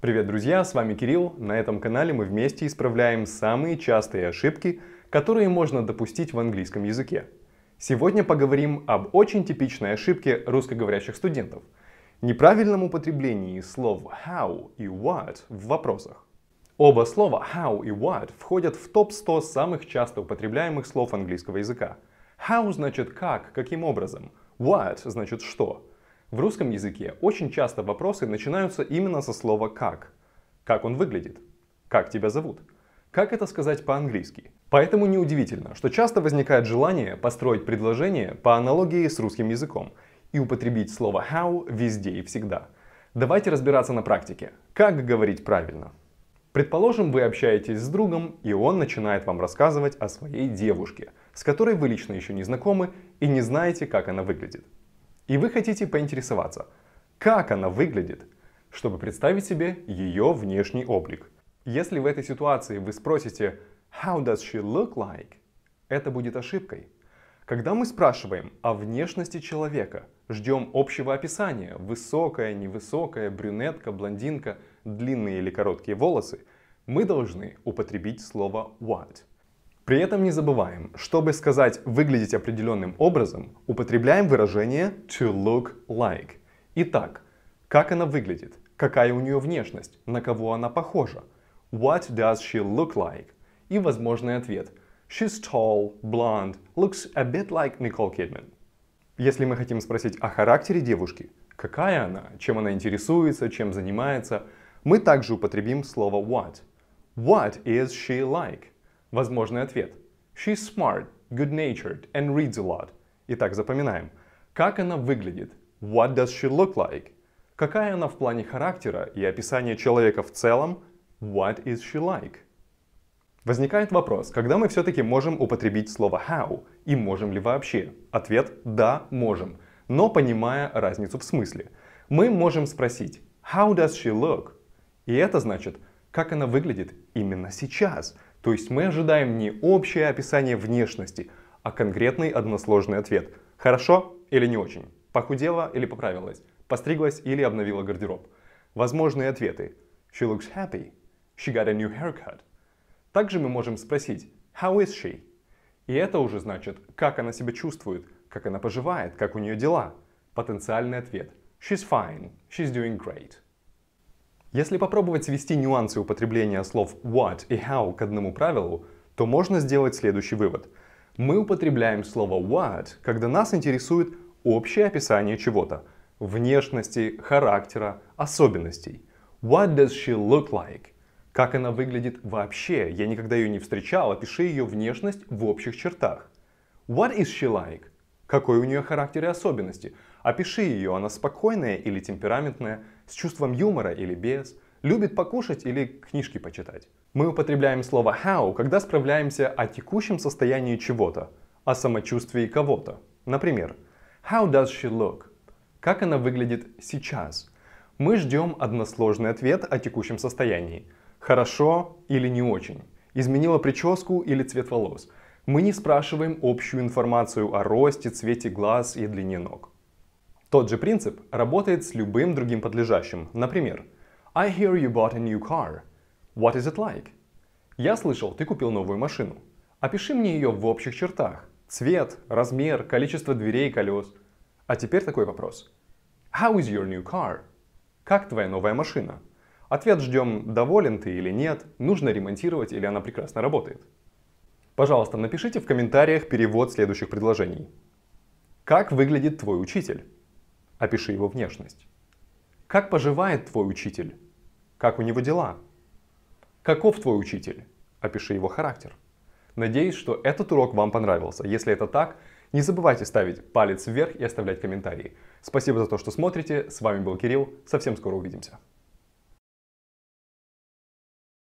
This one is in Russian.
Привет, друзья, с вами Кирилл. На этом канале мы вместе исправляем самые частые ошибки, которые можно допустить в английском языке. Сегодня поговорим об очень типичной ошибке русскоговорящих студентов – неправильном употреблении слов how и what в вопросах. Оба слова how и what входят в топ-100 самых часто употребляемых слов английского языка. How значит как, каким образом, what значит что – в русском языке очень часто вопросы начинаются именно со слова «как». Как он выглядит? Как тебя зовут? Как это сказать по-английски? Поэтому неудивительно, что часто возникает желание построить предложение по аналогии с русским языком и употребить слово how везде и всегда. Давайте разбираться на практике. Как говорить правильно? Предположим, вы общаетесь с другом, и он начинает вам рассказывать о своей девушке, с которой вы лично еще не знакомы и не знаете, как она выглядит. И вы хотите поинтересоваться, как она выглядит, чтобы представить себе ее внешний облик. Если в этой ситуации вы спросите «How does she look like?», это будет ошибкой. Когда мы спрашиваем о внешности человека, ждем общего описания – высокая, невысокая, брюнетка, блондинка, длинные или короткие волосы – мы должны употребить слово «what». При этом не забываем, чтобы сказать «выглядеть определенным образом», употребляем выражение «to look like». Итак, как она выглядит? Какая у нее внешность? На кого она похожа? What does she look like? И возможный ответ. She's tall, blonde, looks a bit like Nicole Kidman. Если мы хотим спросить о характере девушки, какая она, чем она интересуется, чем занимается, мы также употребим слово what. What is she like? Возможный ответ. She's smart, good-natured and reads a lot. Итак, запоминаем. Как она выглядит? What does she look like? Какая она в плане характера и описания человека в целом? What is she like? Возникает вопрос, когда мы все-таки можем употребить слово how и можем ли вообще? Ответ – да, можем, но понимая разницу в смысле. Мы можем спросить How does she look? И это значит как она выглядит именно сейчас. То есть мы ожидаем не общее описание внешности, а конкретный односложный ответ. Хорошо или не очень? Похудела или поправилась? Постриглась или обновила гардероб? Возможные ответы. She looks happy. She got a new haircut. Также мы можем спросить How is she? И это уже значит, как она себя чувствует, как она поживает, как у нее дела. Потенциальный ответ. She's fine. She's doing great. Если попробовать свести нюансы употребления слов what и how к одному правилу, то можно сделать следующий вывод. Мы употребляем слово what, когда нас интересует общее описание чего-то – внешности, характера, особенностей. What does she look like? Как она выглядит вообще? Я никогда ее не встречал. Опиши ее внешность в общих чертах. What is she like? Какой у нее характер и особенности? Опиши ее, она спокойная или темпераментная, с чувством юмора или без, любит покушать или книжки почитать. Мы употребляем слово how, когда справляемся о текущем состоянии чего-то, о самочувствии кого-то. Например, how does she look? Как она выглядит сейчас? Мы ждем односложный ответ о текущем состоянии. Хорошо или не очень? Изменила прическу или цвет волос? Мы не спрашиваем общую информацию о росте, цвете глаз и длине ног. Тот же принцип работает с любым другим подлежащим. Например, I hear you bought a new car. What is it like? Я слышал, ты купил новую машину. Опиши мне ее в общих чертах. Цвет, размер, количество дверей и колес. А теперь такой вопрос. How is your new car? Как твоя новая машина? Ответ ждем, доволен ты или нет, нужно ремонтировать или она прекрасно работает. Пожалуйста, напишите в комментариях перевод следующих предложений. Как выглядит твой учитель? Опиши его внешность. Как поживает твой учитель? Как у него дела? Каков твой учитель? Опиши его характер. Надеюсь, что этот урок вам понравился. Если это так, не забывайте ставить палец вверх и оставлять комментарии. Спасибо за то, что смотрите. С вами был Кирилл. Совсем скоро увидимся.